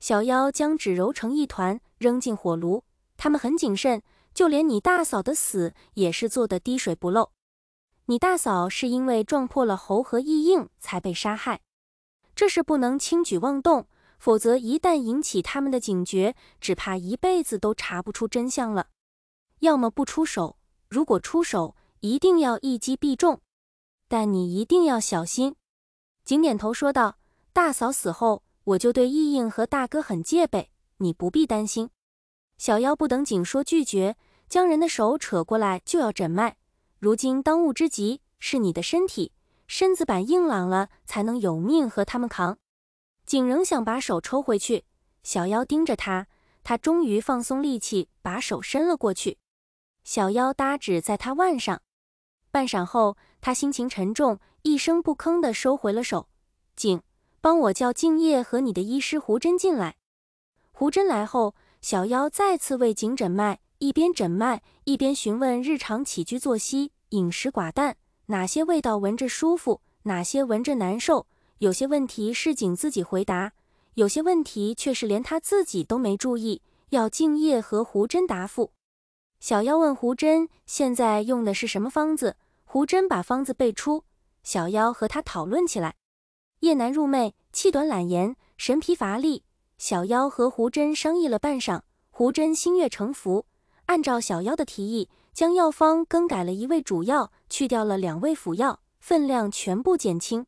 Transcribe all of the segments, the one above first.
小妖将纸揉成一团，扔进火炉。他们很谨慎，就连你大嫂的死也是做得滴水不漏。你大嫂是因为撞破了喉和意应才被杀害，这是不能轻举妄动，否则一旦引起他们的警觉，只怕一辈子都查不出真相了。要么不出手，如果出手，一定要一击必中。但你一定要小心。”景点头说道：“大嫂死后。”我就对意应和大哥很戒备，你不必担心。小妖不等景说拒绝，将人的手扯过来就要诊脉。如今当务之急是你的身体，身子板硬朗了，才能有命和他们扛。景仍想把手抽回去，小妖盯着他，他终于放松力气，把手伸了过去。小妖搭指在他腕上，半晌后，他心情沉重，一声不吭地收回了手。景。帮我叫敬业和你的医师胡真进来。胡真来后，小妖再次为景诊脉，一边诊脉一边询问日常起居作息、饮食寡淡，哪些味道闻着舒服，哪些闻着难受。有些问题是景自己回答，有些问题却是连他自己都没注意，要敬业和胡真答复。小妖问胡真：“现在用的是什么方子？”胡真把方子背出，小妖和他讨论起来。叶楠入寐，气短懒言，神疲乏力。小妖和胡真商议了半晌，胡真心悦诚服，按照小妖的提议，将药方更改了一味主药，去掉了两味辅药，分量全部减轻。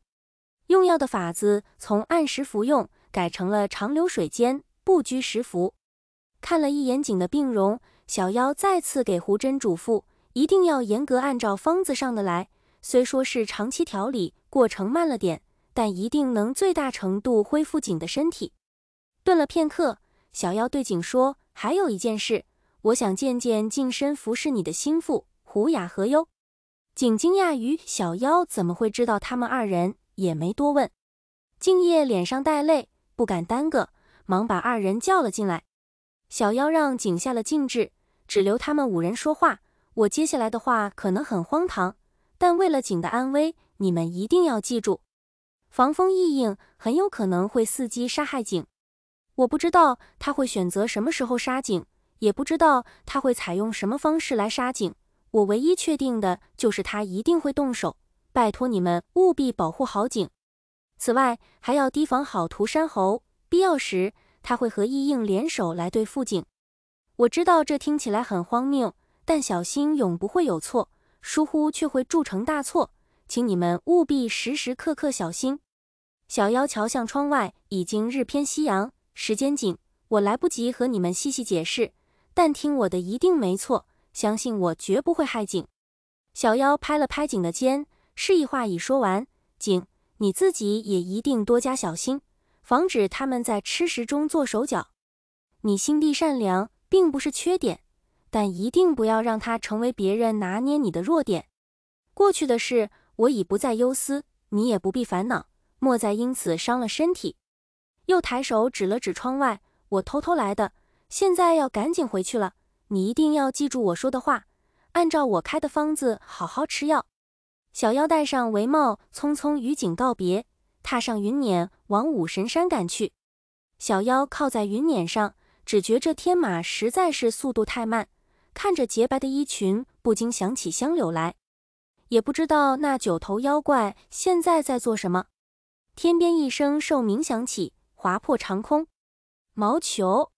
用药的法子从按时服用改成了长流水煎，不拘时服。看了一眼景的病容，小妖再次给胡真嘱咐，一定要严格按照方子上的来。虽说是长期调理，过程慢了点。但一定能最大程度恢复景的身体。顿了片刻，小妖对景说：“还有一件事，我想见见近身服侍你的心腹胡雅和哟。”景惊讶于小妖怎么会知道他们二人，也没多问。敬业脸上带泪，不敢耽搁，忙把二人叫了进来。小妖让景下了禁制，只留他们五人说话。我接下来的话可能很荒唐，但为了景的安危，你们一定要记住。防风意应很有可能会伺机杀害景，我不知道他会选择什么时候杀景，也不知道他会采用什么方式来杀景。我唯一确定的就是他一定会动手。拜托你们务必保护好景，此外还要提防好涂山侯，必要时他会和意应联手来对付景。我知道这听起来很荒谬，但小心永不会有错，疏忽却会铸成大错。请你们务必时时刻刻小心。小妖瞧向窗外，已经日偏夕阳，时间紧，我来不及和你们细细解释，但听我的一定没错。相信我，绝不会害景。小妖拍了拍景的肩，示意话已说完。景，你自己也一定多加小心，防止他们在吃食中做手脚。你心地善良，并不是缺点，但一定不要让它成为别人拿捏你的弱点。过去的事，我已不再忧思，你也不必烦恼。莫再因此伤了身体。又抬手指了指窗外，我偷偷来的，现在要赶紧回去了。你一定要记住我说的话，按照我开的方子好好吃药。小妖戴上帷帽，匆匆与景告别，踏上云辇往五神山赶去。小妖靠在云辇上，只觉这天马实在是速度太慢，看着洁白的衣裙，不禁想起香柳来。也不知道那九头妖怪现在在做什么。天边一声兽鸣响起，划破长空。毛球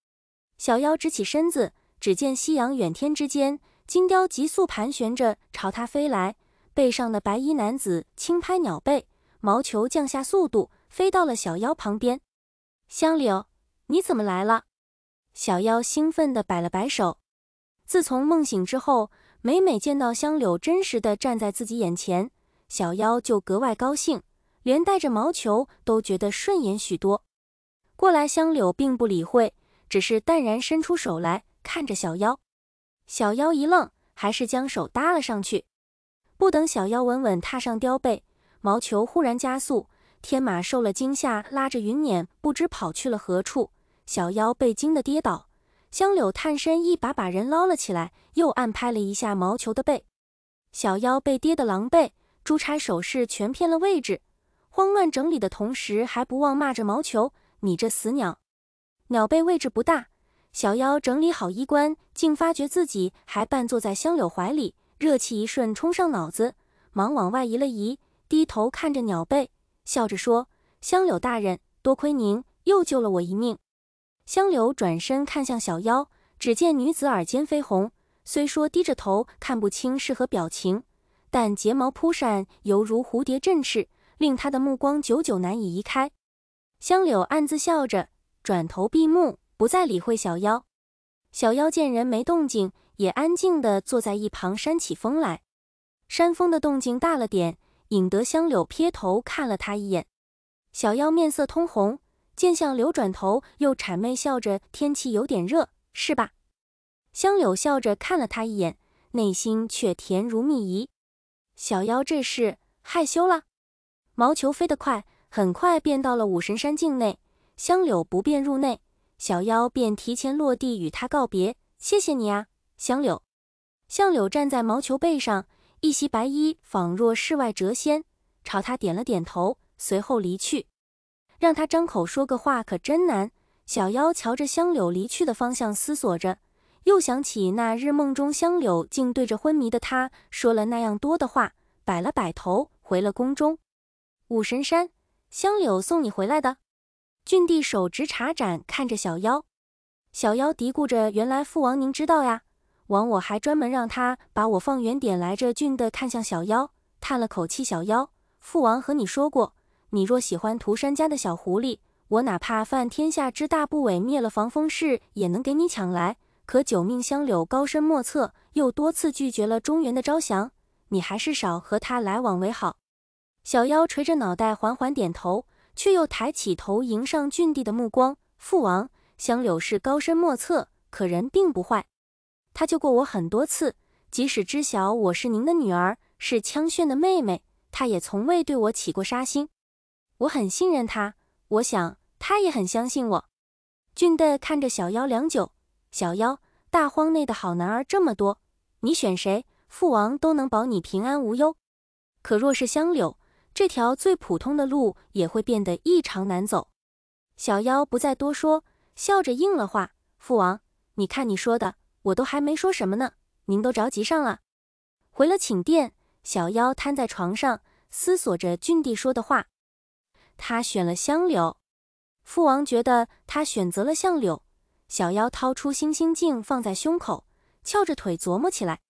小妖直起身子，只见夕阳远天之间，金雕急速盘旋着朝他飞来。背上的白衣男子轻拍鸟背，毛球降下速度，飞到了小妖旁边。香柳，你怎么来了？小妖兴奋地摆了摆手。自从梦醒之后，每每见到香柳真实的站在自己眼前，小妖就格外高兴。连带着毛球都觉得顺眼许多，过来香柳并不理会，只是淡然伸出手来看着小妖。小妖一愣，还是将手搭了上去。不等小妖稳稳踏上雕背，毛球忽然加速，天马受了惊吓，拉着云撵不知跑去了何处。小妖被惊得跌倒，香柳探身一把把人捞了起来，又暗拍了一下毛球的背。小妖被跌得狼狈，珠钗首饰全偏了位置。慌乱整理的同时，还不忘骂着毛球：“你这死鸟！”鸟背位置不大，小妖整理好衣冠，竟发觉自己还半坐在香柳怀里。热气一瞬冲上脑子，忙往外移了移，低头看着鸟背，笑着说：“香柳大人，多亏您又救了我一命。”香柳转身看向小妖，只见女子耳尖绯红，虽说低着头看不清是何表情，但睫毛扑闪，犹如蝴蝶振翅。令他的目光久久难以移开，香柳暗自笑着，转头闭目，不再理会小妖。小妖见人没动静，也安静地坐在一旁扇起风来。扇风的动静大了点，引得香柳撇头看了他一眼。小妖面色通红，见向柳转头，又谄媚笑着：“天气有点热，是吧？”香柳笑着看了他一眼，内心却甜如蜜饴。小妖这是害羞了。毛球飞得快，很快便到了五神山境内。香柳不便入内，小妖便提前落地与他告别。谢谢你啊，香柳。香柳站在毛球背上，一袭白衣，仿若世外谪仙，朝他点了点头，随后离去。让他张口说个话可真难。小妖瞧着香柳离去的方向，思索着，又想起那日梦中香柳竟对着昏迷的他说了那样多的话，摆了摆头，回了宫中。武神山，香柳送你回来的。俊帝手执茶盏，看着小妖。小妖嘀咕着：“原来父王您知道呀，枉我还专门让他把我放远点来着。”俊的看向小妖，叹了口气：“小妖，父王和你说过，你若喜欢涂山家的小狐狸，我哪怕犯天下之大不韪，灭了防风氏，也能给你抢来。可九命香柳高深莫测，又多次拒绝了中原的招降，你还是少和他来往为好。”小妖垂着脑袋，缓缓点头，却又抬起头迎上俊帝的目光。父王，香柳是高深莫测，可人并不坏。他救过我很多次，即使知晓我是您的女儿，是枪炫的妹妹，他也从未对我起过杀心。我很信任他，我想他也很相信我。俊的看着小妖良久，小妖，大荒内的好男儿这么多，你选谁，父王都能保你平安无忧。可若是香柳，这条最普通的路也会变得异常难走。小妖不再多说，笑着应了话。父王，你看你说的，我都还没说什么呢，您都着急上了。回了寝殿，小妖瘫在床上，思索着俊帝说的话。他选了香柳，父王觉得他选择了相柳。小妖掏出星星镜，放在胸口，翘着腿琢磨起来。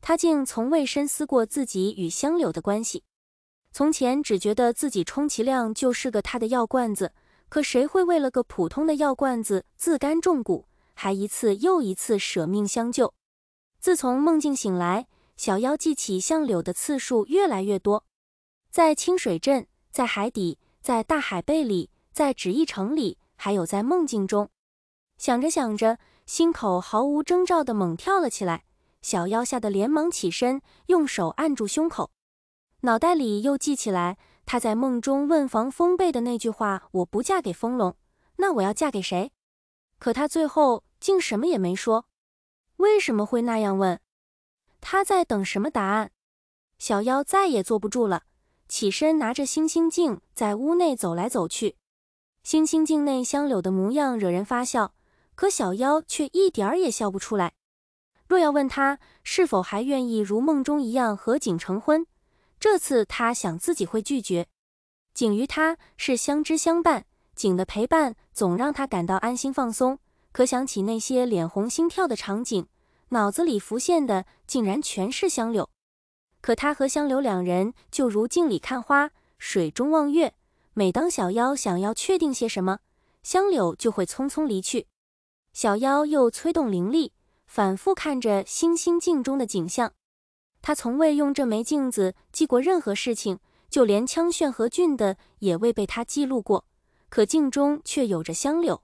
他竟从未深思过自己与香柳的关系。从前只觉得自己充其量就是个他的药罐子，可谁会为了个普通的药罐子自甘中蛊，还一次又一次舍命相救？自从梦境醒来，小妖记起向柳的次数越来越多，在清水镇，在海底，在大海贝里，在纸翼城里，还有在梦境中。想着想着，心口毫无征兆的猛跳了起来，小妖吓得连忙起身，用手按住胸口。脑袋里又记起来，他在梦中问房风贝的那句话：“我不嫁给风龙，那我要嫁给谁？”可他最后竟什么也没说。为什么会那样问？他在等什么答案？小妖再也坐不住了，起身拿着星星镜在屋内走来走去。星星镜内香柳的模样惹人发笑，可小妖却一点儿也笑不出来。若要问他是否还愿意如梦中一样和景成婚？这次他想自己会拒绝景与他是相知相伴，景的陪伴总让他感到安心放松。可想起那些脸红心跳的场景，脑子里浮现的竟然全是香柳。可他和香柳两人就如镜里看花，水中望月。每当小妖想要确定些什么，香柳就会匆匆离去。小妖又催动灵力，反复看着星星镜中的景象。他从未用这枚镜子记过任何事情，就连枪炫和俊的也未被他记录过。可镜中却有着香柳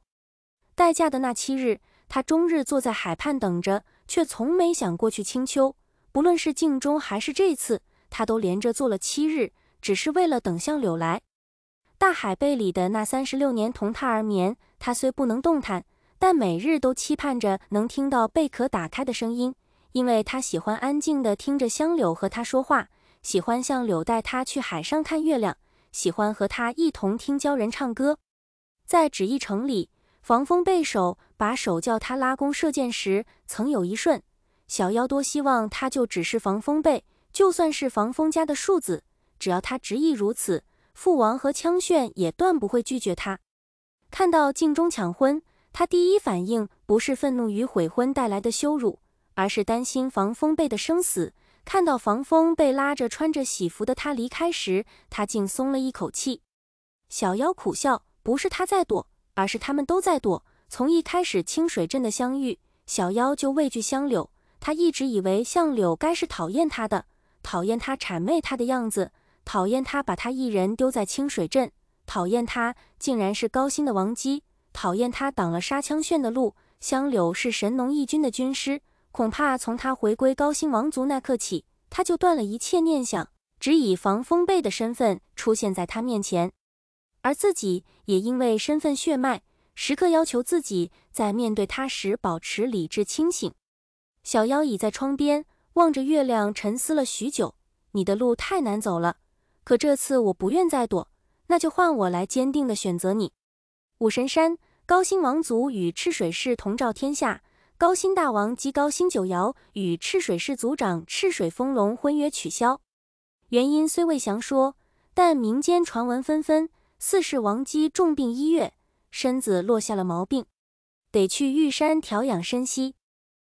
待嫁的那七日，他终日坐在海畔等着，却从没想过去清秋。不论是镜中还是这次，他都连着坐了七日，只是为了等向柳来。大海贝里的那三十六年同榻而眠，他虽不能动弹，但每日都期盼着能听到贝壳打开的声音。因为他喜欢安静地听着香柳和他说话，喜欢向柳带他去海上看月亮，喜欢和他一同听鲛人唱歌。在纸翼城里，防风背手把手叫他拉弓射箭时，曾有一瞬，小妖多希望他就只是防风背，就算是防风家的庶子，只要他执意如此，父王和枪炫也断不会拒绝他。看到镜中抢婚，他第一反应不是愤怒与悔婚带来的羞辱。而是担心防风被的生死。看到防风被拉着穿着喜服的他离开时，他竟松了一口气。小妖苦笑，不是他在躲，而是他们都在躲。从一开始清水镇的相遇，小妖就畏惧香柳。他一直以为相柳该是讨厌他的，讨厌他谄媚他的样子，讨厌他把他一人丢在清水镇，讨厌他竟然是高薪的王姬，讨厌他挡了杀枪炫的路。香柳是神农义军的军师。恐怕从他回归高星王族那刻起，他就断了一切念想，只以防风被的身份出现在他面前，而自己也因为身份血脉，时刻要求自己在面对他时保持理智清醒。小妖倚在窗边，望着月亮沉思了许久。你的路太难走了，可这次我不愿再躲，那就换我来坚定的选择你。武神山，高星王族与赤水氏同照天下。高辛大王及高辛九瑶与赤水氏族长赤水丰隆婚约取消，原因虽未详说，但民间传闻纷纷。四世王姬重病一月，身子落下了毛病，得去玉山调养身心。